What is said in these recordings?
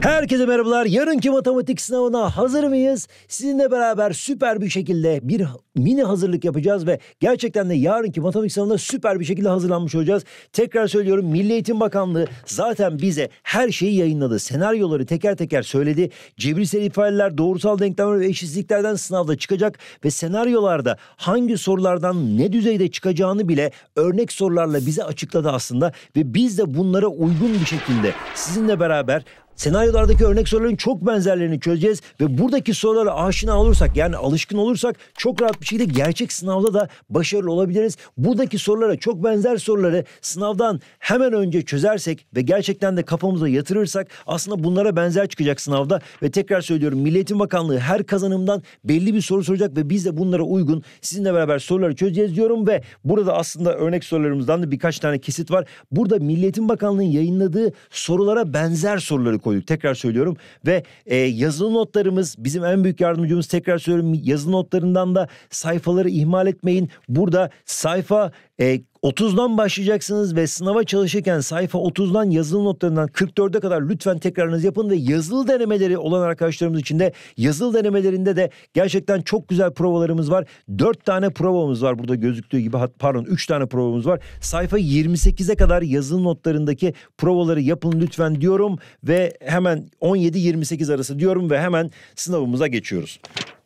Herkese merhabalar. Yarınki matematik sınavına hazır mıyız? Sizinle beraber süper bir şekilde bir mini hazırlık yapacağız ve gerçekten de yarınki matematik sınavına süper bir şekilde hazırlanmış olacağız. Tekrar söylüyorum Milli Eğitim Bakanlığı zaten bize her şeyi yayınladı. Senaryoları teker teker söyledi. Cebirsel ifadeler, doğrusal denklemler ve eşitsizliklerden sınavda çıkacak ve senaryolarda hangi sorulardan ne düzeyde çıkacağını bile örnek sorularla bize açıkladı aslında ve biz de bunlara uygun bir şekilde sizinle beraber senaryolardaki örnek soruların çok benzerlerini çözeceğiz ve buradaki sorulara aşina olursak yani alışkın olursak çok rahat bir şekilde gerçek sınavda da başarılı olabiliriz. Buradaki sorulara çok benzer soruları sınavdan hemen önce çözersek ve gerçekten de kafamıza yatırırsak aslında bunlara benzer çıkacak sınavda ve tekrar söylüyorum Milli Eğitim Bakanlığı her kazanımdan belli bir soru soracak ve biz de bunlara uygun sizinle beraber soruları çözeceğiz diyorum ve burada aslında örnek sorularımızdan da birkaç tane kesit var. Burada Milli Eğitim Bakanlığı'nın yayınladığı sorulara benzer soruları koyuyoruz koyduk. Tekrar söylüyorum ve e, yazılı notlarımız bizim en büyük yardımcımız tekrar söylüyorum yazılı notlarından da sayfaları ihmal etmeyin. Burada sayfa e, 30'dan başlayacaksınız ve sınava çalışırken sayfa 30'dan yazılı notlarından 44'e kadar lütfen tekrarınızı yapın ve yazılı denemeleri olan arkadaşlarımız için de yazılı denemelerinde de gerçekten çok güzel provalarımız var. 4 tane provamız var burada gözüktüğü gibi pardon 3 tane provamız var. Sayfa 28'e kadar yazılı notlarındaki provaları yapın lütfen diyorum ve hemen 17-28 arası diyorum ve hemen sınavımıza geçiyoruz.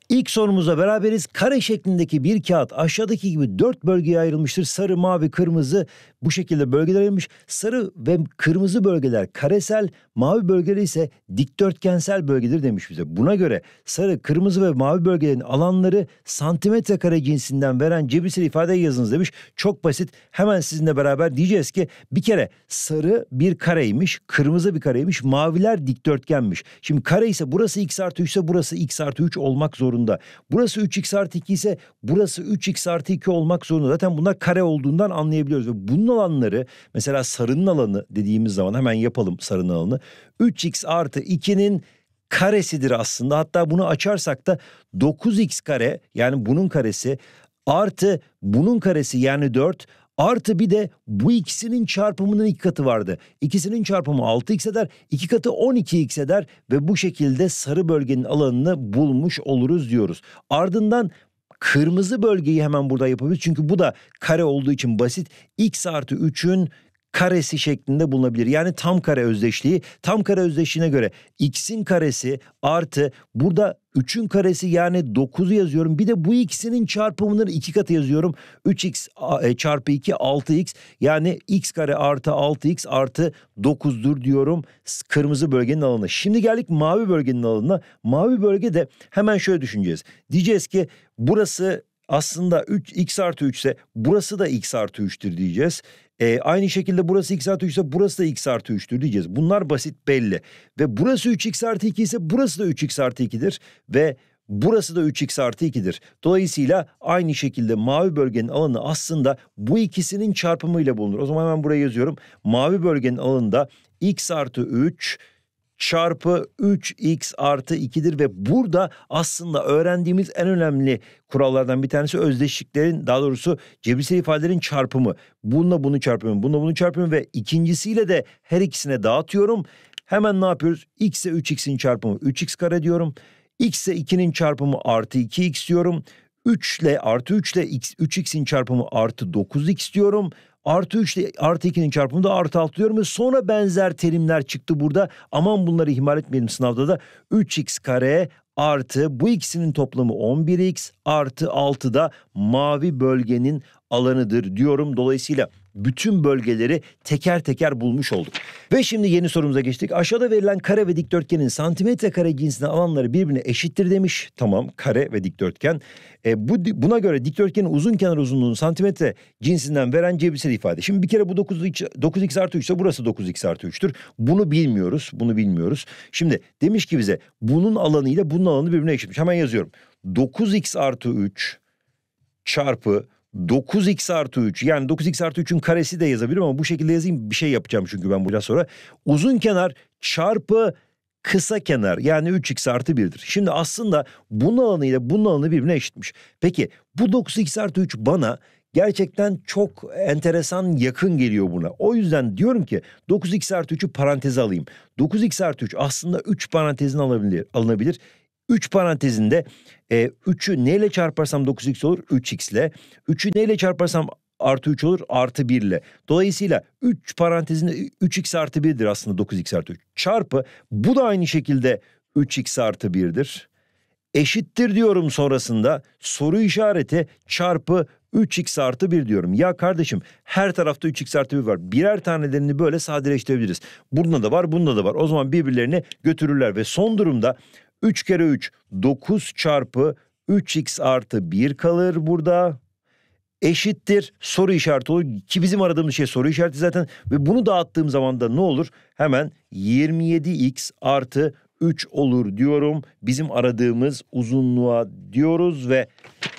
İlk sorumuzla beraberiz. Kare şeklindeki bir kağıt aşağıdaki gibi dört bölgeye ayrılmıştır. Sarı, mavi, kırmızı bu şekilde bölgeler ayrılmış. Sarı ve kırmızı bölgeler karesel, mavi bölgeler ise dikdörtgensel bölgedir demiş bize. Buna göre sarı, kırmızı ve mavi bölgelerin alanları santimetre kare cinsinden veren cebirsel ifadeyi yazınız demiş. Çok basit. Hemen sizinle beraber diyeceğiz ki bir kere sarı bir kareymiş, kırmızı bir kareymiş, maviler dikdörtgenmiş. Şimdi kare ise burası x artı 3 ise burası x artı 3 olmak zorunda zorunda. Burası 3x artı 2 ise burası 3x artı 2 olmak zorunda. Zaten bunlar kare olduğundan anlayabiliyoruz. Ve bunun alanları mesela sarının alanı dediğimiz zaman hemen yapalım sarının alanı. 3x artı 2'nin karesidir aslında. Hatta bunu açarsak da 9x kare yani bunun karesi artı bunun karesi yani 4 Artı bir de bu ikisinin çarpımının iki katı vardı. İkisinin çarpımı 6x eder, iki katı 12x eder ve bu şekilde sarı bölgenin alanını bulmuş oluruz diyoruz. Ardından kırmızı bölgeyi hemen burada yapabiliriz. Çünkü bu da kare olduğu için basit. x artı 3'ün karesi şeklinde bulunabilir. Yani tam kare özdeşliği. Tam kare özdeşliğine göre x'in karesi artı burada 3'ün karesi yani 9'u yazıyorum. Bir de bu ikisinin çarpımını iki katı yazıyorum. 3x e, çarpı 2 6x yani x kare artı 6x artı 9'dur diyorum kırmızı bölgenin alanına. Şimdi geldik mavi bölgenin alanına. Mavi bölge de hemen şöyle düşüneceğiz. Diyeceğiz ki burası aslında 3 x artı 3 ise burası da x artı 3'tür diyeceğiz. E, aynı şekilde burası x artı 3 ise burası da x artı 3'tür diyeceğiz. Bunlar basit belli. Ve burası 3x artı 2 ise burası da 3x artı 2'dir. Ve burası da 3x artı 2'dir. Dolayısıyla aynı şekilde mavi bölgenin alanı aslında bu ikisinin çarpımıyla bulunur. O zaman hemen buraya yazıyorum. Mavi bölgenin alanında x artı 3 çarpı 3x artı 2'dir ve burada aslında öğrendiğimiz en önemli kurallardan bir tanesi özdeşliklerin daha doğrusu cebirsel ifadelerin çarpımı. Bununla bunu çarpıyorum, bununla bunu çarpıyorum ve ikincisiyle de her ikisine dağıtıyorum. Hemen ne yapıyoruz? x'e 3x'in çarpımı 3x kare diyorum. x'e 2'nin çarpımı artı 2x diyorum. 3 ile artı 3 ile 3x'in çarpımı artı 9x diyorum artı 3 ile artı 2'nin çarpımı da artı 6 diyorum. Ve sonra benzer terimler çıktı burada. Aman bunları ihmal etmeyelim sınavda da. 3x kare artı bu ikisinin toplamı 11x artı 6 da mavi bölgenin alanıdır diyorum. Dolayısıyla bütün bölgeleri teker teker bulmuş olduk. Ve şimdi yeni sorumuza geçtik. Aşağıda verilen kare ve dikdörtgenin santimetre kare cinsine alanları birbirine eşittir demiş. Tamam kare ve dikdörtgen. E, bu Buna göre dikdörtgenin uzun kenar uzunluğunu santimetre cinsinden veren cebirsel ifade. Şimdi bir kere bu 9 9x artı 3 ise burası 9x artı 3'tür. Bunu bilmiyoruz. Bunu bilmiyoruz. Şimdi demiş ki bize bunun alanı ile bunun alanı birbirine eşitmiş. Hemen yazıyorum. 9x artı 3 çarpı 9x artı 3 yani 9x artı 3'ün karesi de yazabilirim ama bu şekilde yazayım bir şey yapacağım çünkü ben biraz sonra. Uzun kenar çarpı kısa kenar yani 3x artı 1'dir. Şimdi aslında bunun alanı ile bunun alanı birbirine eşitmiş. Peki bu 9x artı 3 bana gerçekten çok enteresan yakın geliyor buna. O yüzden diyorum ki 9x artı 3'ü paranteze alayım. 9x artı 3 aslında 3 parantezin alabilir, alınabilir. 3 parantezinde e, 3'ü neyle çarparsam 9x olur? 3x ile. 3'ü neyle çarparsam artı 3 olur artı 1 ile. Dolayısıyla 3 parantezinde 3x artı 1'dir aslında 9x artı 3. Çarpı bu da aynı şekilde 3x artı 1'dir. Eşittir diyorum sonrasında soru işareti çarpı 3x artı 1 diyorum. Ya kardeşim her tarafta 3x artı 1 var. Birer tanelerini böyle sadeleştirebiliriz. Bunda da var bunda da var. O zaman birbirlerini götürürler ve son durumda 3 kere 3 9 çarpı 3x artı 1 kalır burada. Eşittir soru işareti olur ki bizim aradığımız şey soru işareti zaten ve bunu dağıttığım zaman da ne olur? Hemen 27x artı 3 olur diyorum. Bizim aradığımız uzunluğa diyoruz ve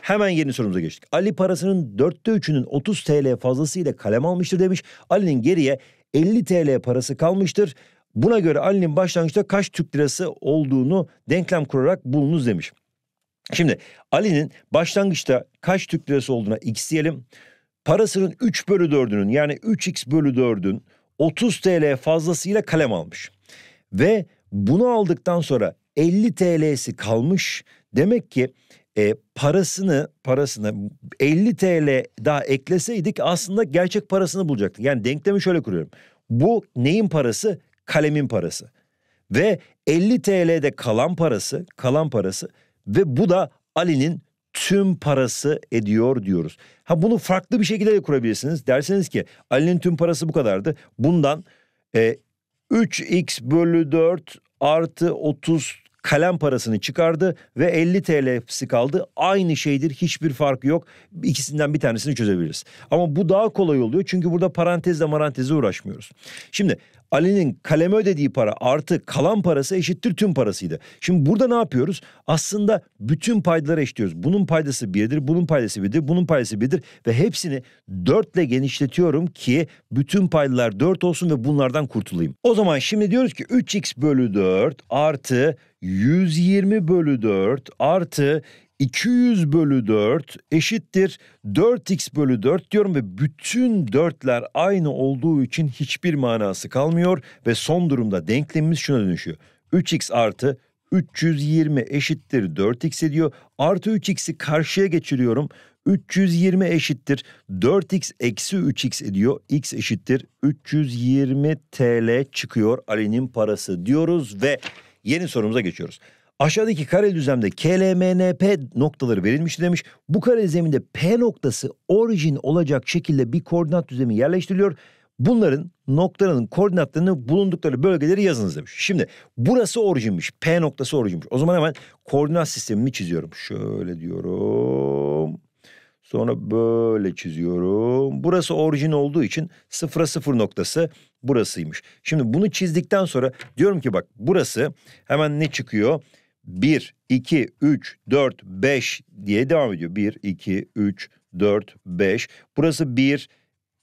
hemen yeni sorumuza geçtik. Ali parasının dörtte üçünün 30 TL fazlasıyla kalem almıştır demiş. Ali'nin geriye 50 TL parası kalmıştır Buna göre Ali'nin başlangıçta kaç Türk lirası olduğunu denklem kurarak bulunuz demiş. Şimdi Ali'nin başlangıçta kaç Türk lirası olduğuna x diyelim. Parasının 3 bölü 4'ünün yani 3x bölü 4'ün 30 TL fazlasıyla kalem almış. Ve bunu aldıktan sonra 50 TL'si kalmış. Demek ki e, parasını parasını 50 TL daha ekleseydik aslında gerçek parasını bulacaktık. Yani denklemi şöyle kuruyorum. Bu neyin parası? kalemin parası. Ve 50 TL'de kalan parası, kalan parası ve bu da Ali'nin tüm parası ediyor diyoruz. Ha bunu farklı bir şekilde de kurabilirsiniz. Derseniz ki Ali'nin tüm parası bu kadardı. Bundan e, 3x bölü 4 artı 30 kalem parasını çıkardı ve 50 TL'si kaldı. Aynı şeydir hiçbir farkı yok. İkisinden bir tanesini çözebiliriz. Ama bu daha kolay oluyor çünkü burada parantezle marantezle uğraşmıyoruz. Şimdi Ali'nin kaleme ödediği para artı kalan parası eşittir tüm parasıydı. Şimdi burada ne yapıyoruz? Aslında bütün paydaları eşitliyoruz. Bunun paydası birdir, bunun paydası birdir, bunun paydası birdir ve hepsini dörtle genişletiyorum ki bütün paydalar dört olsun ve bunlardan kurtulayım. O zaman şimdi diyoruz ki 3x bölü 4 artı 120 bölü 4 artı 200 bölü 4 eşittir 4x bölü 4 diyorum ve bütün dörtler aynı olduğu için hiçbir manası kalmıyor ve son durumda denklemimiz şuna dönüşüyor. 3x artı 320 eşittir 4x ediyor. Artı 3x'i karşıya geçiriyorum. 320 eşittir 4x eksi 3x ediyor. x eşittir 320 TL çıkıyor Ali'nin parası diyoruz ve yeni sorumuza geçiyoruz. Aşağıdaki kare düzlemde KLMNP noktaları verilmişti demiş. Bu kare zeminde P noktası orijin olacak şekilde bir koordinat düzlemi yerleştiriliyor. Bunların noktaların koordinatlarını bulundukları bölgeleri yazınız demiş. Şimdi burası orijinmiş. P noktası orijinmiş. O zaman hemen koordinat sistemini çiziyorum. Şöyle diyorum. Sonra böyle çiziyorum. Burası orijin olduğu için sıfıra sıfır noktası burasıymış. Şimdi bunu çizdikten sonra diyorum ki bak burası hemen ne çıkıyor? 1, 2, 3, 4, 5 diye devam ediyor. 1, 2, 3, 4, 5. Burası 1,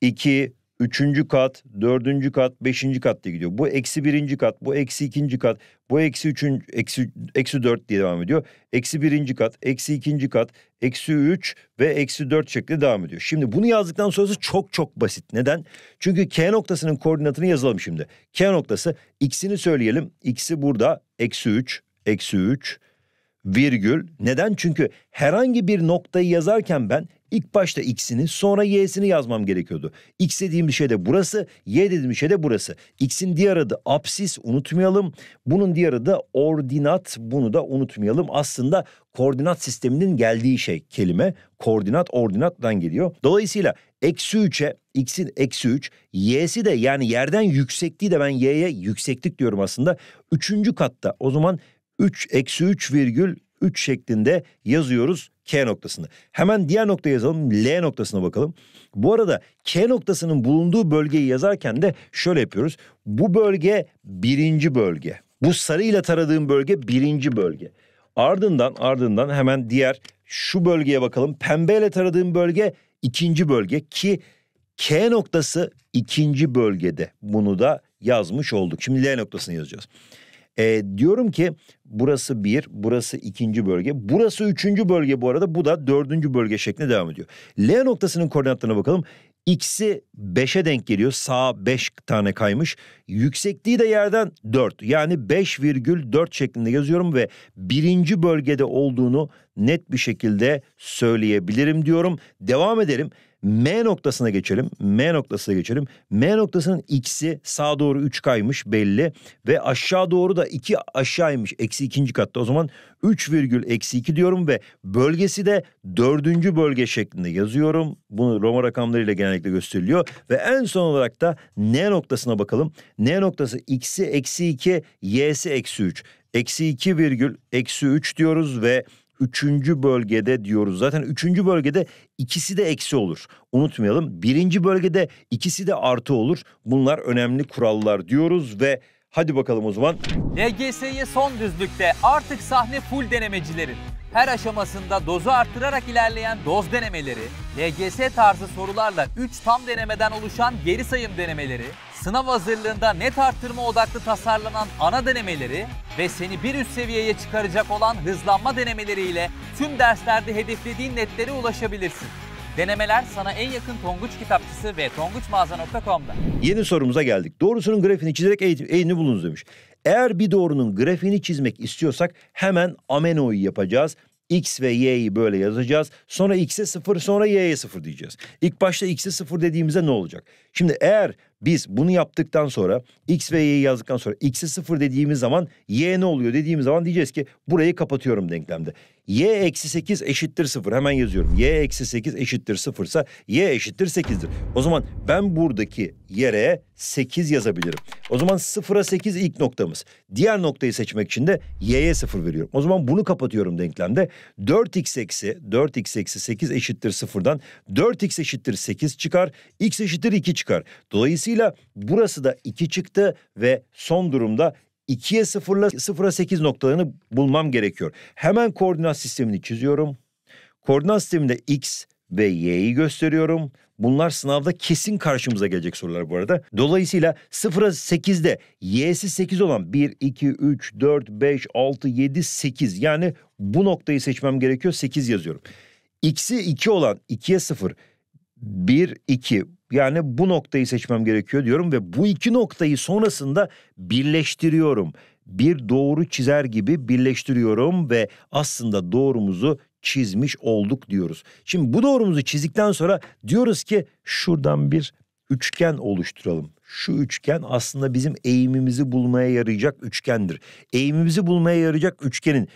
2, 3. kat, 4. kat, 5. kat diye gidiyor. Bu eksi 1. kat, bu eksi 2. kat, bu eksi 3. Eksi, eksi 4 diye devam ediyor. Eksi 1. kat, eksi 2. kat, eksi 3 ve eksi 4 şeklinde devam ediyor. Şimdi bunu yazdıktan sonrası çok çok basit. Neden? Çünkü K noktasının koordinatını yazalım şimdi. K noktası x'ini söyleyelim. X'i burada eksi 3 eksi 3 virgül. Neden? Çünkü herhangi bir noktayı yazarken ben ilk başta x'ini sonra y'sini yazmam gerekiyordu. x dediğim bir şey de burası, y dediğim bir şey de burası. x'in diğer adı apsis unutmayalım. Bunun diğer adı ordinat bunu da unutmayalım. Aslında koordinat sisteminin geldiği şey kelime koordinat ordinattan geliyor. Dolayısıyla eksi 3'e x'in eksi 3 y'si de yani yerden yüksekliği de ben y'ye yükseklik diyorum aslında. Üçüncü katta o zaman 3 eksi 3 virgül 3 şeklinde yazıyoruz K noktasını. Hemen diğer nokta yazalım L noktasına bakalım. Bu arada K noktasının bulunduğu bölgeyi yazarken de şöyle yapıyoruz. Bu bölge birinci bölge. Bu sarıyla taradığım bölge birinci bölge. Ardından ardından hemen diğer şu bölgeye bakalım. Pembeyle taradığım bölge ikinci bölge ki K noktası ikinci bölgede. Bunu da yazmış olduk. Şimdi L noktasını yazacağız. E, diyorum ki Burası bir, burası ikinci bölge. Burası üçüncü bölge bu arada. Bu da dördüncü bölge şeklinde devam ediyor. L noktasının koordinatlarına bakalım. X'i 5'e denk geliyor. sağ 5 tane kaymış. Yüksekliği de yerden 4. Yani 5,4 şeklinde yazıyorum ve birinci bölgede olduğunu net bir şekilde söyleyebilirim diyorum. Devam edelim. M noktasına geçelim. M noktasına geçelim. M noktasının x'i sağa doğru 3 kaymış belli. Ve aşağı doğru da 2 aşağıymış. Eksi ikinci katta. O zaman 3 virgül eksi 2 diyorum ve bölgesi de dördüncü bölge şeklinde yazıyorum. Bunu Roma rakamlarıyla genellikle gösteriliyor. Ve en son olarak da N noktasına bakalım. N noktası x'i eksi 2, y'si eksi 3. Eksi 2 virgül eksi 3 diyoruz ve üçüncü bölgede diyoruz. Zaten üçüncü bölgede ikisi de eksi olur. Unutmayalım birinci bölgede ikisi de artı olur. Bunlar önemli kurallar diyoruz ve hadi bakalım o zaman. LGS'ye son düzlükte artık sahne full denemecilerin her aşamasında dozu arttırarak ilerleyen doz denemeleri, LGS tarzı sorularla 3 tam denemeden oluşan geri sayım denemeleri, sınav hazırlığında net arttırma odaklı tasarlanan ana denemeleri ve seni bir üst seviyeye çıkaracak olan hızlanma denemeleriyle tüm derslerde hedeflediğin netlere ulaşabilirsin. Denemeler sana en yakın Tonguç kitapçısı ve tonguçmağaza.com'da. Yeni sorumuza geldik. Doğrusunun grafiğini çizerek eğitim, eğini bulunuz demiş. Eğer bir doğrunun grafiğini çizmek istiyorsak hemen amenoyu yapacağız. X ve Y'yi böyle yazacağız. Sonra X'e 0 sonra Y'ye 0 diyeceğiz. İlk başta X'e 0 dediğimizde ne olacak? Şimdi eğer biz bunu yaptıktan sonra X ve Y'yi yazdıktan sonra X'e 0 dediğimiz zaman Y ne oluyor dediğimiz zaman diyeceğiz ki burayı kapatıyorum denklemde y eksi 8 eşittir 0 hemen yazıyorum. y eksi 8 eşittir 0 ise y eşittir 8'dir. O zaman ben buradaki yere 8 yazabilirim. O zaman 0'a 8 ilk noktamız. Diğer noktayı seçmek için de y'ye 0 veriyorum. O zaman bunu kapatıyorum denklemde. 4x eksi 4x eksi 8 eşittir 0'dan 4x eşittir 8 çıkar. x eşittir 2 çıkar. Dolayısıyla burası da 2 çıktı ve son durumda 2'ye 0'la 0'a 8 noktalarını bulmam gerekiyor. Hemen koordinat sistemini çiziyorum. Koordinat sisteminde x ve y'yi gösteriyorum. Bunlar sınavda kesin karşımıza gelecek sorular bu arada. Dolayısıyla 0'a 8'de y'si 8 olan 1, 2, 3, 4, 5, 6, 7, 8 yani bu noktayı seçmem gerekiyor 8 yazıyorum. x'i 2 olan 2'ye 0 1 2 yani bu noktayı seçmem gerekiyor diyorum ve bu iki noktayı sonrasında birleştiriyorum. Bir doğru çizer gibi birleştiriyorum ve aslında doğrumuzu çizmiş olduk diyoruz. Şimdi bu doğrumuzu çizdikten sonra diyoruz ki şuradan bir üçgen oluşturalım. Şu üçgen aslında bizim eğimimizi bulmaya yarayacak üçgendir. Eğimimizi bulmaya yarayacak üçgenin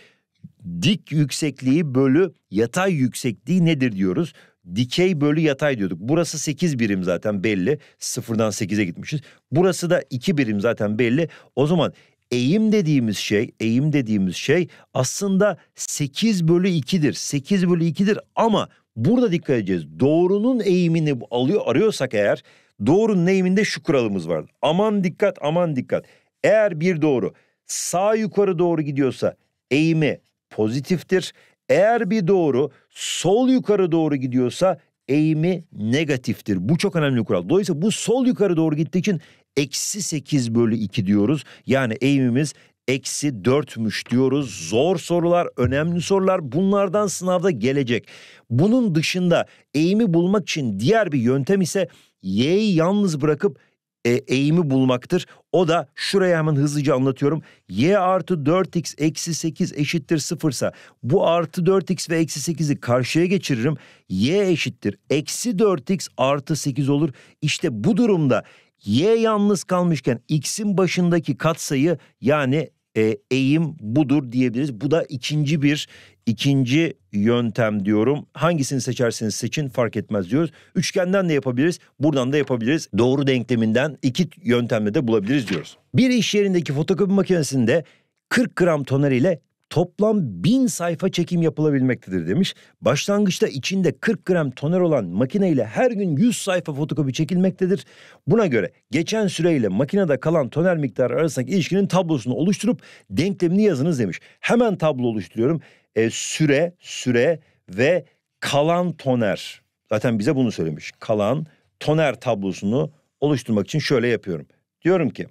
dik yüksekliği bölü yatay yüksekliği nedir diyoruz dikey bölü yatay diyorduk. Burası 8 birim zaten belli. Sıfırdan 8'e gitmişiz. Burası da 2 birim zaten belli. O zaman eğim dediğimiz şey, eğim dediğimiz şey aslında 8 bölü 2'dir. 8 bölü 2'dir ama burada dikkat edeceğiz. Doğrunun eğimini alıyor, arıyorsak eğer doğrunun eğiminde şu kuralımız var. Aman dikkat, aman dikkat. Eğer bir doğru sağ yukarı doğru gidiyorsa eğimi pozitiftir. Eğer bir doğru sol yukarı doğru gidiyorsa eğimi negatiftir. Bu çok önemli kural. Dolayısıyla bu sol yukarı doğru gittiği için eksi 8 bölü 2 diyoruz. Yani eğimimiz eksi dörtmüş diyoruz. Zor sorular, önemli sorular bunlardan sınavda gelecek. Bunun dışında eğimi bulmak için diğer bir yöntem ise y'yi yalnız bırakıp e, eğimi bulmaktır. O da şuraya hemen hızlıca anlatıyorum. Y artı 4x eksi 8 eşittir sıfırsa bu artı 4x ve eksi 8'i karşıya geçiririm. Y eşittir eksi 4x artı 8 olur. İşte bu durumda y yalnız kalmışken x'in başındaki katsayı yani e, eğim budur diyebiliriz. Bu da ikinci bir ikinci yöntem diyorum. Hangisini seçerseniz seçin fark etmez diyoruz. Üçgenden de yapabiliriz, buradan da yapabiliriz. Doğru denkleminden iki yöntemle de bulabiliriz diyoruz. Bir iş yerindeki fotokopi makinesinde 40 gram toner ile toplam 1000 sayfa çekim yapılabilmektedir demiş. Başlangıçta içinde 40 gram toner olan makineyle her gün 100 sayfa fotokopi çekilmektedir. Buna göre geçen süreyle makinede kalan toner miktarı arasındaki ilişkinin tablosunu oluşturup denklemini yazınız demiş. Hemen tablo oluşturuyorum. E, süre, süre ve kalan toner. Zaten bize bunu söylemiş. Kalan toner tablosunu oluşturmak için şöyle yapıyorum. Diyorum ki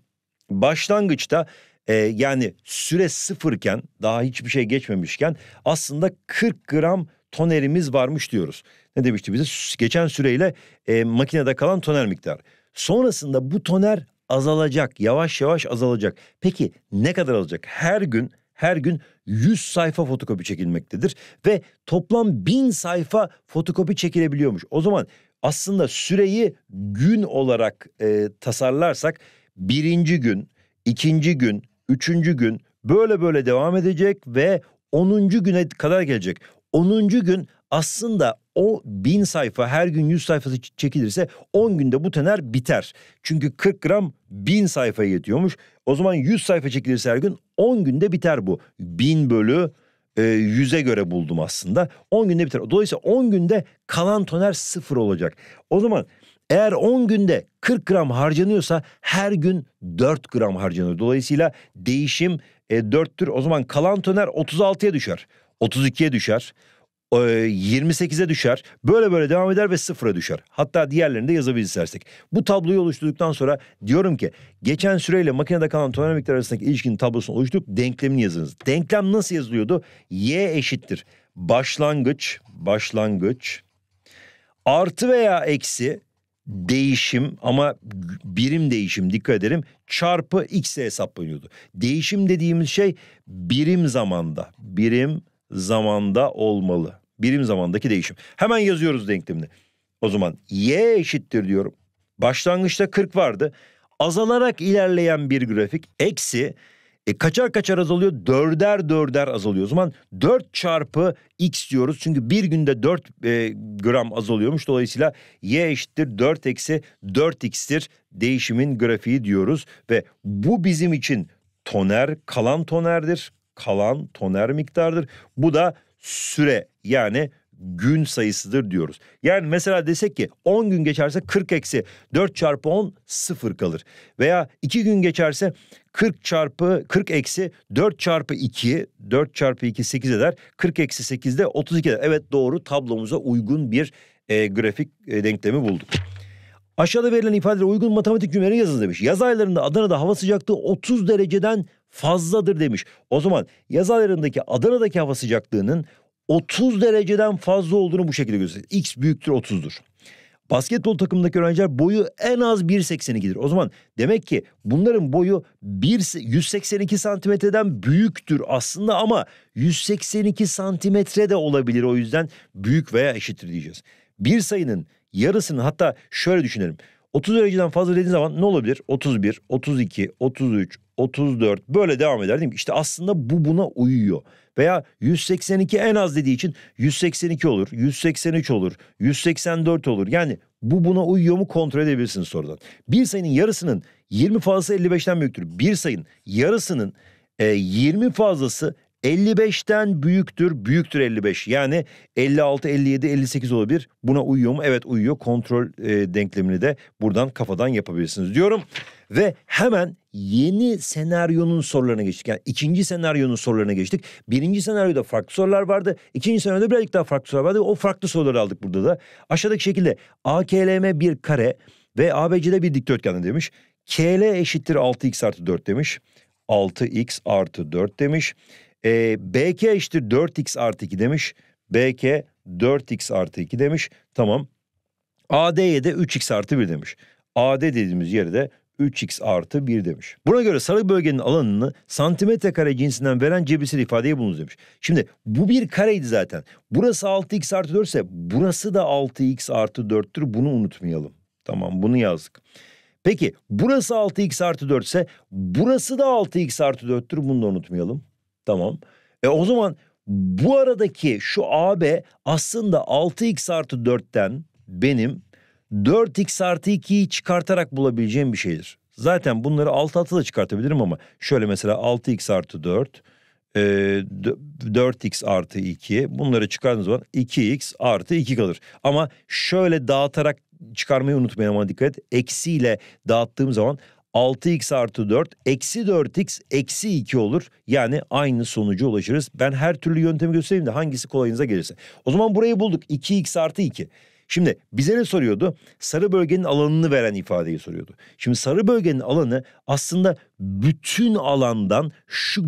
başlangıçta e, yani süre sıfırken daha hiçbir şey geçmemişken aslında 40 gram tonerimiz varmış diyoruz. Ne demişti bize? Geçen süreyle e, makinede kalan toner miktarı. Sonrasında bu toner azalacak. Yavaş yavaş azalacak. Peki ne kadar azalacak? Her gün her gün 100 sayfa fotokopi çekilmektedir ve toplam 1000 sayfa fotokopi çekilebiliyormuş. O zaman aslında süreyi gün olarak e, tasarlarsak birinci gün, ikinci gün, üçüncü gün böyle böyle devam edecek ve onuncu güne kadar gelecek. Onuncu gün aslında o bin sayfa her gün yüz sayfası çekilirse on günde bu tener biter. Çünkü 40 gram bin sayfa yetiyormuş. O zaman yüz sayfa çekilirse her gün on günde biter bu. Bin bölü e, göre buldum aslında. 10 günde biter. Dolayısıyla 10 günde kalan toner sıfır olacak. O zaman eğer 10 günde 40 gram harcanıyorsa her gün 4 gram harcanır. Dolayısıyla değişim e, 4'tür. O zaman kalan toner 36'ya düşer. 32'ye düşer. 28'e düşer. Böyle böyle devam eder ve sıfıra düşer. Hatta diğerlerini de yazabiliriz istersek. Bu tabloyu oluşturduktan sonra diyorum ki geçen süreyle makinede kalan toner miktarı arasındaki ilişkinin tablosunu oluşturup denklemini yazınız. Denklem nasıl yazılıyordu? Y eşittir. Başlangıç, başlangıç artı veya eksi değişim ama birim değişim dikkat edelim çarpı x'e hesaplanıyordu. Değişim dediğimiz şey birim zamanda. Birim zamanda olmalı. Birim zamandaki değişim. Hemen yazıyoruz denklemini. O zaman y eşittir diyorum. Başlangıçta 40 vardı. Azalarak ilerleyen bir grafik eksi e, kaçar kaçar azalıyor. Dörder dörder azalıyor. O zaman 4 çarpı x diyoruz. Çünkü bir günde 4 e, gram azalıyormuş. Dolayısıyla y eşittir 4 eksi 4x'tir değişimin grafiği diyoruz. Ve bu bizim için toner kalan tonerdir. Kalan toner miktardır. Bu da süre yani gün sayısıdır diyoruz. Yani mesela desek ki 10 gün geçerse 40 eksi 4 çarpı 10 sıfır kalır. Veya 2 gün geçerse 40 çarpı 40 eksi 4 çarpı 2 4 çarpı 2 8 eder. 40 eksi 8 de 32 eder. Evet doğru tablomuza uygun bir e, grafik e, denklemi bulduk. Aşağıda verilen ifadelere uygun matematik cümleleri yazın demiş. Yaz aylarında Adana'da hava sıcaklığı 30 dereceden fazladır demiş. O zaman yaz aylarındaki Adana'daki hava sıcaklığının 30 dereceden fazla olduğunu bu şekilde gösterir. X büyüktür 30'dur. Basketbol takımındaki öğrenciler boyu en az 1.82'dir. O zaman demek ki bunların boyu 1, 182 santimetreden büyüktür aslında ama 182 santimetre de olabilir. O yüzden büyük veya eşittir diyeceğiz. Bir sayının yarısının hatta şöyle düşünelim. 30 dereceden fazla dediğin zaman ne olabilir? 31, 32, 33, 34 böyle devam eder değil mi? İşte aslında bu buna uyuyor. Veya 182 en az dediği için 182 olur, 183 olur, 184 olur. Yani bu buna uyuyor mu kontrol edebilirsiniz sorudan. Bir sayının yarısının 20 fazlası 55'ten büyüktür. Bir sayının yarısının e, 20 fazlası 55'ten büyüktür, büyüktür 55. Yani 56, 57, 58 olabilir. Buna uyuyor mu? Evet uyuyor. Kontrol e, denklemini de buradan kafadan yapabilirsiniz diyorum. Ve hemen yeni senaryonun sorularına geçtik. Yani ikinci senaryonun sorularına geçtik. Birinci senaryoda farklı sorular vardı. İkinci senaryoda birazcık daha farklı sorular vardı. O farklı soruları aldık burada da. Aşağıdaki şekilde AKLM bir kare ve ABC'de bir dikdörtgen demiş. KL eşittir 6x artı 4 demiş. 6x artı 4 demiş. E, ee, BK eşittir 4x artı 2 demiş. BK 4x artı 2 demiş. Tamam. AD'ye de 3x artı 1 demiş. AD dediğimiz yere de 3x artı 1 demiş. Buna göre sarı bölgenin alanını santimetre kare cinsinden veren cebirsel ifadeyi bulunuz demiş. Şimdi bu bir kareydi zaten. Burası 6x artı 4 ise burası da 6x artı 4'tür. Bunu unutmayalım. Tamam bunu yazdık. Peki burası 6x artı 4 ise burası da 6x artı 4'tür. Bunu da unutmayalım. Tamam. E o zaman bu aradaki şu AB aslında 6x artı 4'ten benim 4x artı 2'yi çıkartarak bulabileceğim bir şeydir. Zaten bunları 6 6 da çıkartabilirim ama şöyle mesela 6x artı 4 4x e, artı 2 bunları çıkardığınız zaman 2x artı 2 kalır. Ama şöyle dağıtarak çıkarmayı unutmayın ama dikkat eksiyle dağıttığım zaman 6x artı 4 eksi 4x eksi 2 olur. Yani aynı sonucu ulaşırız. Ben her türlü yöntemi göstereyim de hangisi kolayınıza gelirse. O zaman burayı bulduk 2x artı 2. Şimdi bize ne soruyordu? Sarı bölgenin alanını veren ifadeyi soruyordu. Şimdi sarı bölgenin alanı aslında bütün alandan şu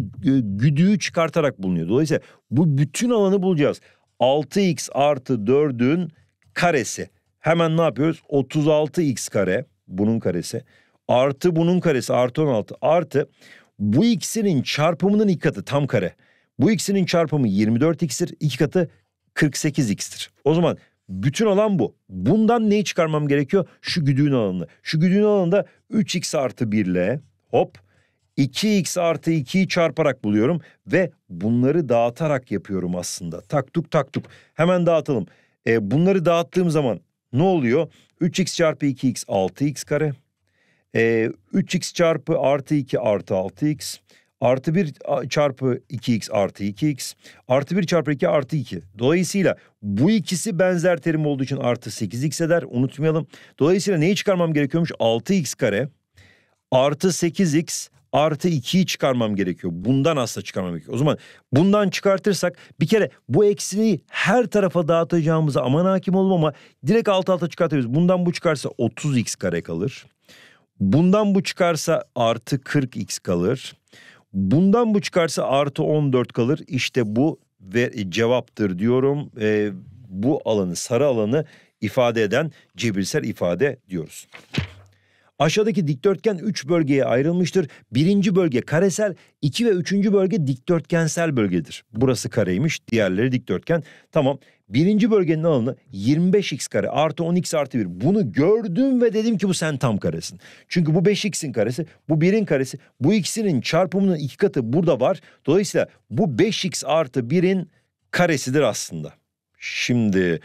güdüğü çıkartarak bulunuyor. Dolayısıyla bu bütün alanı bulacağız. 6x artı 4'ün karesi. Hemen ne yapıyoruz? 36x kare bunun karesi. Artı bunun karesi artı 16 artı bu ikisinin çarpımının iki katı tam kare. Bu ikisinin çarpımı 24x'tir. iki katı 48x'tir. O zaman bütün alan bu. Bundan neyi çıkarmam gerekiyor? Şu güdüğün alanını. Şu güdüğün alanında 3x artı 1 ile hop 2x artı 2'yi çarparak buluyorum ve bunları dağıtarak yapıyorum aslında. Taktuk taktuk. Hemen dağıtalım. E, bunları dağıttığım zaman ne oluyor? 3x çarpı 2x 6x kare. E, ee, 3x çarpı artı 2 artı 6x artı 1 çarpı 2x artı 2x artı 1 çarpı 2 artı 2. Dolayısıyla bu ikisi benzer terim olduğu için artı 8x eder unutmayalım. Dolayısıyla neyi çıkarmam gerekiyormuş? 6x kare artı 8x artı 2'yi çıkarmam gerekiyor. Bundan asla çıkarmam gerekiyor. O zaman bundan çıkartırsak bir kere bu eksiliği her tarafa dağıtacağımıza aman hakim olmam ama direkt alt alta çıkartabiliriz. Bundan bu çıkarsa 30x kare kalır. Bundan bu çıkarsa artı 40x kalır. Bundan bu çıkarsa artı 14 kalır. İşte bu ve cevaptır diyorum. E, bu alanı sarı alanı ifade eden cebirsel ifade diyoruz. Aşağıdaki dikdörtgen 3 bölgeye ayrılmıştır. Birinci bölge karesel, 2 ve 3. bölge dikdörtgensel bölgedir. Burası kareymiş, diğerleri dikdörtgen. Tamam, birinci bölgenin alanı 25x kare artı 10x artı 1. Bunu gördüm ve dedim ki bu sen tam karesin. Çünkü bu 5x'in karesi, bu 1'in karesi, bu ikisinin çarpımının iki katı burada var. Dolayısıyla bu 5x artı 1'in karesidir aslında. Şimdi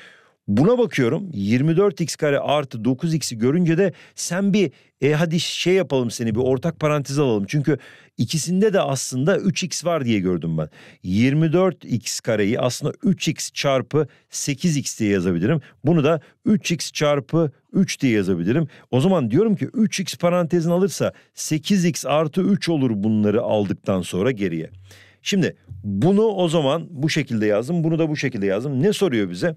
Buna bakıyorum 24x kare artı 9x'i görünce de sen bir e, hadi şey yapalım seni bir ortak parantez alalım. Çünkü ikisinde de aslında 3x var diye gördüm ben. 24x kareyi aslında 3x çarpı 8x diye yazabilirim. Bunu da 3x çarpı 3 diye yazabilirim. O zaman diyorum ki 3x parantezini alırsa 8x artı 3 olur bunları aldıktan sonra geriye. Şimdi bunu o zaman bu şekilde yazdım. Bunu da bu şekilde yazdım. Ne soruyor bize?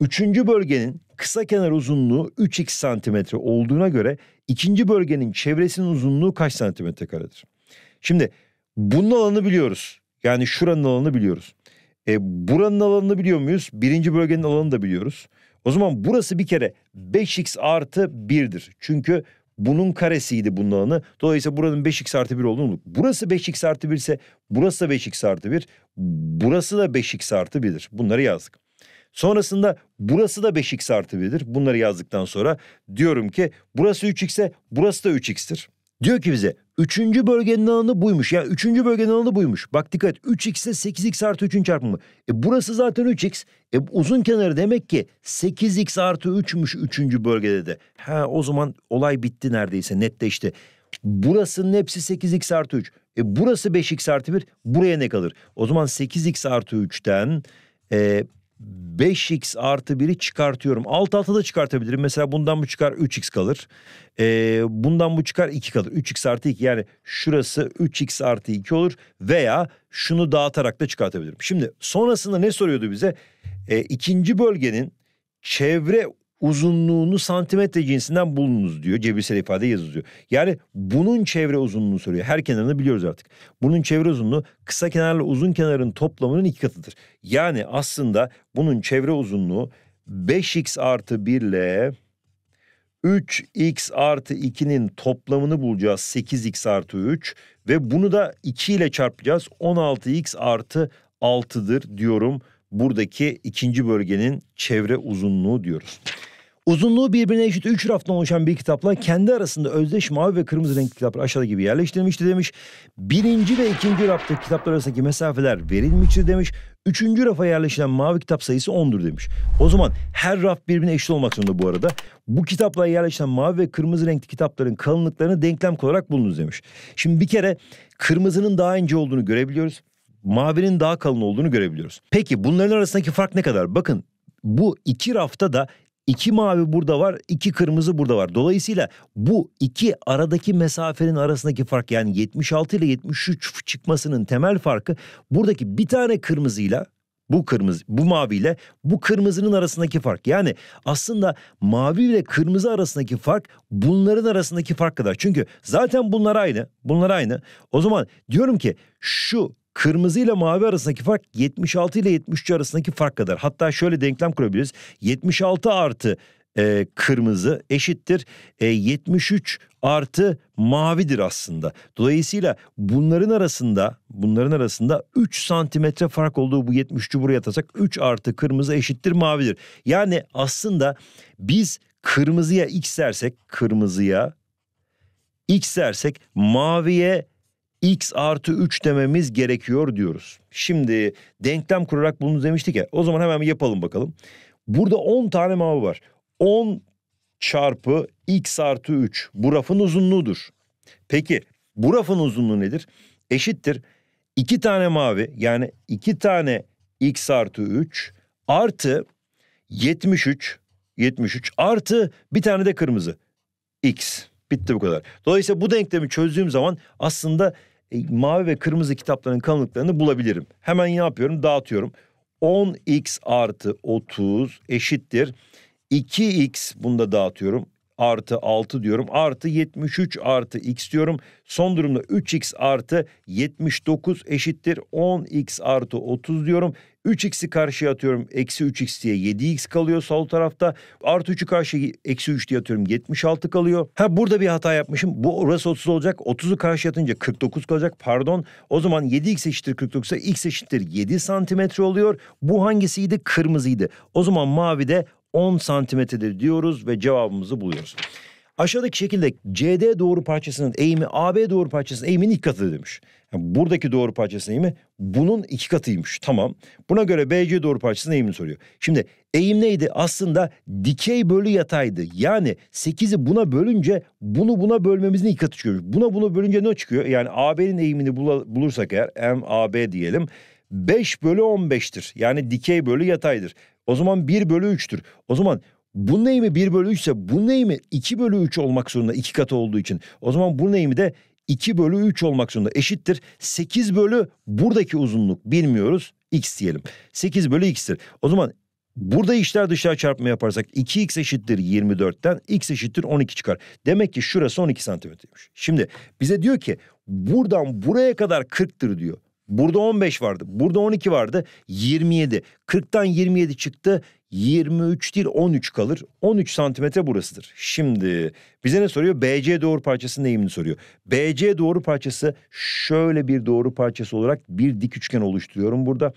Üçüncü bölgenin kısa kenar uzunluğu 3x santimetre olduğuna göre ikinci bölgenin çevresinin uzunluğu kaç santimetre karedir? Şimdi bunun alanı biliyoruz. Yani şuranın alanı biliyoruz. E, buranın alanını biliyor muyuz? Birinci bölgenin alanını da biliyoruz. O zaman burası bir kere 5x artı 1'dir. Çünkü bunun karesiydi bunun alanı. Dolayısıyla buranın 5x artı 1 olduğunu Burası 5x artı 1 ise burası da 5x artı 1. Burası da 5x artı 1'dir. Bunları yazdık. Sonrasında burası da 5x artı 1'dir. Bunları yazdıktan sonra diyorum ki burası 3x'e burası da 3x'tir. Diyor ki bize üçüncü bölgenin alanı buymuş. Yani üçüncü bölgenin alanı buymuş. Bak dikkat 3x ise 8x artı 3'ün çarpımı. E burası zaten 3x. E uzun kenarı demek ki 8x artı 3'müş üçüncü bölgede de. Ha o zaman olay bitti neredeyse netleşti. Burasının hepsi 8x artı 3. E burası 5x artı 1. Buraya ne kalır? O zaman 8x artı 3'ten e, 5x artı 1'i çıkartıyorum. Alt alta da çıkartabilirim. Mesela bundan bu çıkar 3x kalır. Ee, bundan bu çıkar 2 kalır. 3x artı 2 yani şurası 3x artı 2 olur. Veya şunu dağıtarak da çıkartabilirim. Şimdi sonrasında ne soruyordu bize? Ee, ikinci bölgenin çevre uzunluğunu santimetre cinsinden bulunuz diyor. Cebirsel ifade yazılıyor. Yani bunun çevre uzunluğunu soruyor. Her kenarını biliyoruz artık. Bunun çevre uzunluğu kısa kenarla uzun kenarın toplamının iki katıdır. Yani aslında bunun çevre uzunluğu 5x artı 1 ile 3x artı 2'nin toplamını bulacağız 8x artı 3 ve bunu da 2 ile çarpacağız 16x artı 6'dır diyorum buradaki ikinci bölgenin çevre uzunluğu diyoruz. Uzunluğu birbirine eşit 3 raftan oluşan bir kitapla kendi arasında özdeş mavi ve kırmızı renkli kitaplar aşağıda gibi yerleştirilmişti demiş. Birinci ve ikinci rafta kitaplar arasındaki mesafeler verilmiştir demiş. Üçüncü rafa yerleşilen mavi kitap sayısı 10'dur demiş. O zaman her raf birbirine eşit olmak zorunda bu arada. Bu kitapla yerleşen mavi ve kırmızı renkli kitapların kalınlıklarını denklem olarak bulunuz demiş. Şimdi bir kere kırmızının daha ince olduğunu görebiliyoruz. Mavinin daha kalın olduğunu görebiliyoruz. Peki bunların arasındaki fark ne kadar? Bakın bu iki rafta da İki mavi burada var, iki kırmızı burada var. Dolayısıyla bu iki aradaki mesafenin arasındaki fark yani 76 ile 73 çıkmasının temel farkı buradaki bir tane kırmızıyla bu kırmızı, bu maviyle bu kırmızının arasındaki fark. Yani aslında mavi ile kırmızı arasındaki fark bunların arasındaki fark kadar. Çünkü zaten bunlar aynı, bunlar aynı. O zaman diyorum ki şu Kırmızı ile mavi arasındaki fark 76 ile 73 arasındaki fark kadar. Hatta şöyle denklem kurabiliriz. 76 artı e, kırmızı eşittir e, 73 artı mavidir aslında. Dolayısıyla bunların arasında bunların arasında 3 santimetre fark olduğu bu 73'ü buraya atasak 3 artı kırmızı eşittir mavidir. Yani aslında biz kırmızıya x dersek kırmızıya x dersek maviye x artı 3 dememiz gerekiyor diyoruz. Şimdi denklem kurarak bunu demiştik ya. O zaman hemen yapalım bakalım. Burada 10 tane mavi var. 10 çarpı x artı 3 bu rafın uzunluğudur. Peki bu rafın uzunluğu nedir? Eşittir. 2 tane mavi yani 2 tane x artı 3 artı 73 73 artı bir tane de kırmızı x. Bitti bu kadar. Dolayısıyla bu denklemi çözdüğüm zaman aslında e, mavi ve kırmızı kitapların kalınlıklarını bulabilirim. Hemen ne yapıyorum? Dağıtıyorum. 10x artı 30 eşittir. 2x bunda dağıtıyorum. Artı 6 diyorum. Artı 73 artı x diyorum. Son durumda 3x artı 79 eşittir. 10x artı 30 diyorum. 3x'i karşıya atıyorum eksi 3x diye 7x kalıyor sol tarafta. Artı 3'ü karşıya eksi 3 diye atıyorum 76 kalıyor. Ha burada bir hata yapmışım. Bu orası 30 olacak. 30'u karşıya atınca 49 kalacak pardon. O zaman 7x eşittir 49 ise x eşittir 7 santimetre oluyor. Bu hangisiydi? Kırmızıydı. O zaman mavi de 10 santimetredir diyoruz ve cevabımızı buluyoruz. Aşağıdaki şekilde CD doğru parçasının eğimi AB doğru parçasının eğiminin iki katı demiş. Yani buradaki doğru parçasının eğimi bunun iki katıymış. Tamam. Buna göre BC doğru parçasının eğimini soruyor. Şimdi eğim neydi? Aslında dikey bölü yataydı. Yani 8'i buna bölünce bunu buna bölmemizin iki katı çıkıyor. Buna bunu bölünce ne çıkıyor? Yani AB'nin eğimini bulursak eğer MAB diyelim. 5 bölü 15'tir. Yani dikey bölü yataydır. O zaman 1 bölü 3'tür. O zaman bu neymi 1 bölü 3 ise bu neymi 2 bölü 3 olmak zorunda 2 katı olduğu için. O zaman bu neymi de 2 bölü 3 olmak zorunda eşittir. 8 bölü buradaki uzunluk bilmiyoruz x diyelim. 8 bölü x'tir. O zaman Burada işler dışarı çarpma yaparsak 2x eşittir 24'ten x eşittir 12 çıkar. Demek ki şurası 12 santimetreymiş. Şimdi bize diyor ki buradan buraya kadar 40'tır diyor. Burada 15 vardı. Burada 12 vardı. 27. 40'tan 27 çıktı. 23 değil 13 kalır. 13 santimetre burasıdır. Şimdi bize ne soruyor? BC doğru parçasının eğimini soruyor. BC doğru parçası şöyle bir doğru parçası olarak bir dik üçgen oluşturuyorum burada.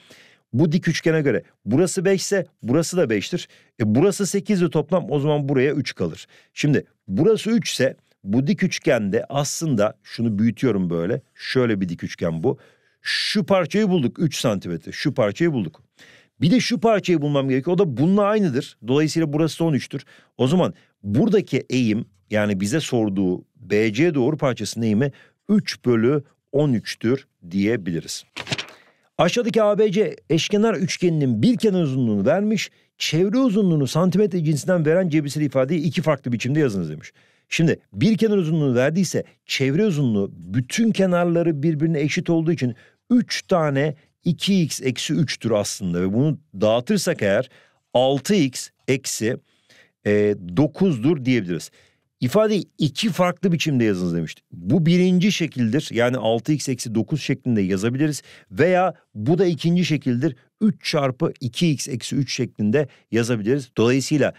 Bu dik üçgene göre burası 5 ise burası da 5'tir. E burası 8 de toplam o zaman buraya 3 kalır. Şimdi burası 3 ise bu dik üçgende aslında şunu büyütüyorum böyle. Şöyle bir dik üçgen bu. Şu parçayı bulduk 3 santimetre. Şu parçayı bulduk. Bir de şu parçayı bulmam gerekiyor. O da bununla aynıdır. Dolayısıyla burası da 13'tür. O zaman buradaki eğim yani bize sorduğu BC doğru parçasının eğimi 3 bölü 13'tür diyebiliriz. Aşağıdaki ABC eşkenar üçgeninin bir kenar uzunluğunu vermiş, çevre uzunluğunu santimetre cinsinden veren cebirsel ifadeyi iki farklı biçimde yazınız demiş. Şimdi bir kenar uzunluğunu verdiyse çevre uzunluğu bütün kenarları birbirine eşit olduğu için 3 tane 2x eksi 3'tür aslında ve bunu dağıtırsak eğer 6x eksi e, 9'dur diyebiliriz. İfadeyi iki farklı biçimde yazınız demişti. Bu birinci şekildir yani 6x eksi 9 şeklinde yazabiliriz veya bu da ikinci şekildir 3 çarpı 2x eksi 3 şeklinde yazabiliriz. Dolayısıyla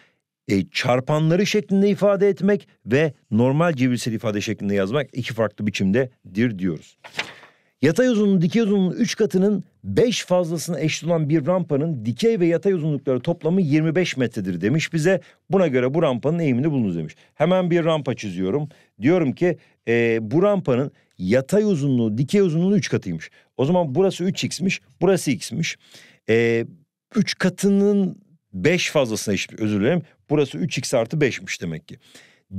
e, çarpanları şeklinde ifade etmek ve normal cebirsel ifade şeklinde yazmak iki farklı biçimdedir diyoruz. Yatay uzunluğun dikey uzunluğun 3 katının 5 fazlasına eşit olan bir rampanın dikey ve yatay uzunlukları toplamı 25 metredir demiş bize. Buna göre bu rampanın eğimini bulunuz demiş. Hemen bir rampa çiziyorum. Diyorum ki e, bu rampanın yatay uzunluğu dikey uzunluğu 3 katıymış. O zaman burası 3x'miş burası x'miş. E, 3 katının 5 fazlasına eşit özür dilerim. Burası 3x artı 5'miş demek ki.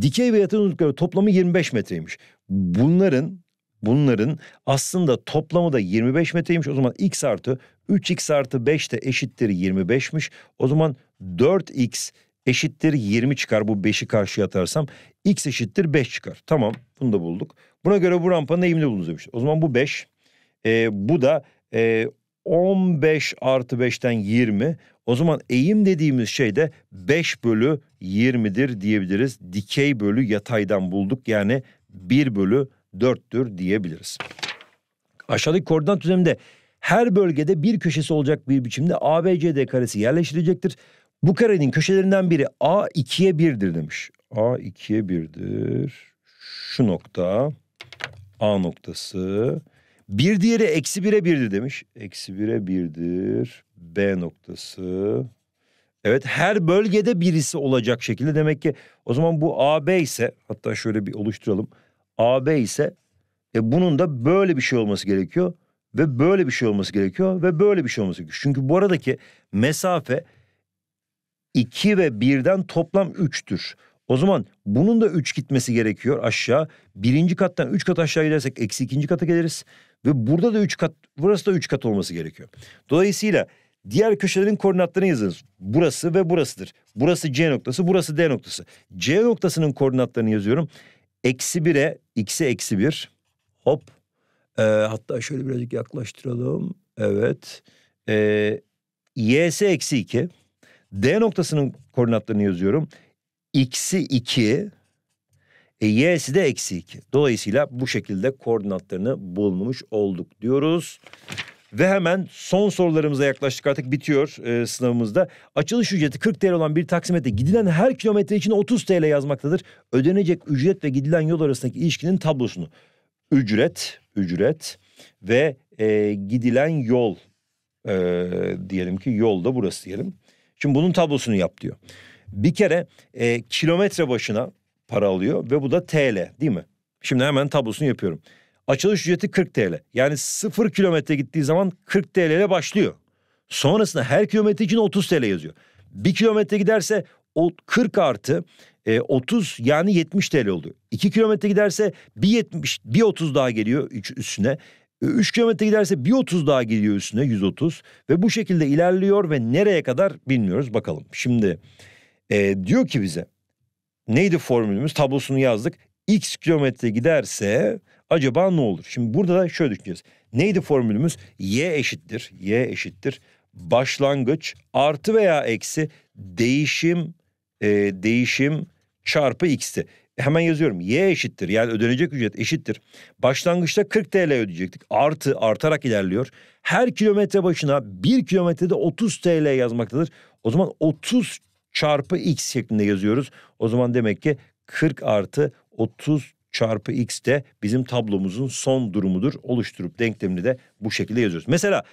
Dikey ve yatay uzunlukları toplamı 25 metreymiş. Bunların Bunların aslında toplamı da 25 metreymiş. O zaman x artı 3x artı 5 de eşittir 25'miş. O zaman 4x eşittir 20 çıkar. Bu 5'i karşıya atarsam x eşittir 5 çıkar. Tamam bunu da bulduk. Buna göre bu rampanın eğimini bulunuz demiş. O zaman bu 5. E, ee, bu da e, 15 artı 5'ten 20. O zaman eğim dediğimiz şey de 5 bölü 20'dir diyebiliriz. Dikey bölü yataydan bulduk. Yani 1 bölü 4'tür diyebiliriz. Aşağıdaki koordinat düzeninde her bölgede bir köşesi olacak bir biçimde ABCD karesi yerleştirecektir. Bu karenin köşelerinden biri A 2'ye 1'dir demiş. A 2'ye 1'dir. Şu nokta A noktası. Bir diğeri eksi 1'e 1'dir demiş. Eksi 1'e 1'dir. B noktası. Evet her bölgede birisi olacak şekilde. Demek ki o zaman bu AB ise hatta şöyle bir oluşturalım. AB ise e bunun da böyle bir şey olması gerekiyor ve böyle bir şey olması gerekiyor ve böyle bir şey olması gerekiyor. Çünkü bu aradaki mesafe 2 ve 1'den toplam 3'tür. O zaman bunun da 3 gitmesi gerekiyor aşağı. Birinci kattan 3 kat aşağı gidersek eksi ikinci kata geliriz. Ve burada da 3 kat, burası da 3 kat olması gerekiyor. Dolayısıyla diğer köşelerin koordinatlarını yazınız. Burası ve burasıdır. Burası C noktası, burası D noktası. C noktasının koordinatlarını yazıyorum. Eksi 1'e x'e eksi bir Hop. Ee, hatta şöyle birazcık yaklaştıralım. Evet. Ee, y'si eksi iki D noktasının koordinatlarını yazıyorum. X'i iki E, y'si de eksi iki Dolayısıyla bu şekilde koordinatlarını bulmuş olduk diyoruz. Ve hemen son sorularımıza yaklaştık artık bitiyor e, sınavımızda. Açılış ücreti 40 TL olan bir taksimette gidilen her kilometre için 30 TL yazmaktadır. Ödenecek ücret ve gidilen yol arasındaki ilişkinin tablosunu. Ücret, ücret ve e, gidilen yol e, diyelim ki yol da burası diyelim. Şimdi bunun tablosunu yap diyor. Bir kere e, kilometre başına para alıyor ve bu da TL değil mi? Şimdi hemen tablosunu yapıyorum. Açılış ücreti 40 TL. Yani 0 kilometre gittiği zaman 40 TL ile başlıyor. Sonrasında her kilometre için 30 TL yazıyor. 1 kilometre giderse 40 artı 30 e, yani 70 TL oluyor. 2 kilometre giderse 70 1.70 30 daha geliyor üstüne. 3 kilometre giderse bir 30 daha geliyor üstüne 130 ve bu şekilde ilerliyor ve nereye kadar bilmiyoruz bakalım. Şimdi e, diyor ki bize neydi formülümüz tablosunu yazdık x kilometre giderse acaba ne olur? Şimdi burada da şöyle düşüneceğiz. Neydi formülümüz? Y eşittir. Y eşittir. Başlangıç artı veya eksi değişim e, değişim çarpı x'ti. Hemen yazıyorum. Y eşittir. Yani ödenecek ücret eşittir. Başlangıçta 40 TL ödeyecektik. Artı artarak ilerliyor. Her kilometre başına 1 kilometrede 30 TL yazmaktadır. O zaman 30 çarpı x şeklinde yazıyoruz. O zaman demek ki 40 artı 30 çarpı x de bizim tablomuzun son durumudur. Oluşturup denklemini de bu şekilde yazıyoruz. Mesela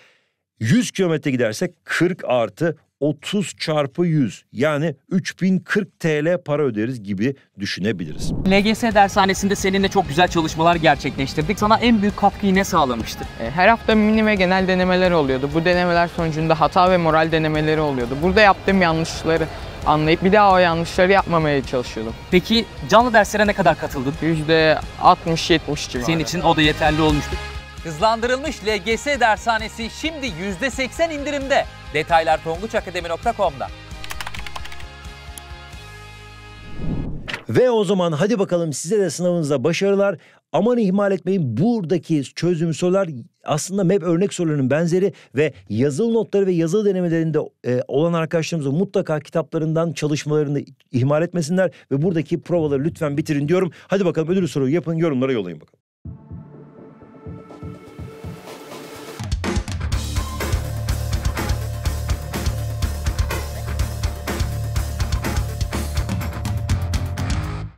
100 kilometre gidersek 40 artı 30 çarpı 100 yani 3040 TL para öderiz gibi düşünebiliriz. LGS dershanesinde seninle çok güzel çalışmalar gerçekleştirdik. Sana en büyük katkıyı ne sağlamıştı? E, her hafta mini ve genel denemeler oluyordu. Bu denemeler sonucunda hata ve moral denemeleri oluyordu. Burada yaptığım yanlışları anlayıp bir daha o yanlışları yapmamaya çalışıyordum. Peki canlı derslere ne kadar katıldın? %60-70 civarı. Senin için o da yeterli olmuştu. Hızlandırılmış LGS dershanesi şimdi %80 indirimde. Detaylar tonguçakademi.com'da. Ve o zaman hadi bakalım size de sınavınızda başarılar. Aman ihmal etmeyin buradaki çözüm sorular aslında MEP örnek sorularının benzeri ve yazılı notları ve yazılı denemelerinde e, olan arkadaşlarımızı mutlaka kitaplarından çalışmalarını ihmal etmesinler ve buradaki provaları lütfen bitirin diyorum. Hadi bakalım ödül soruyu yapın yorumlara yollayın bakalım.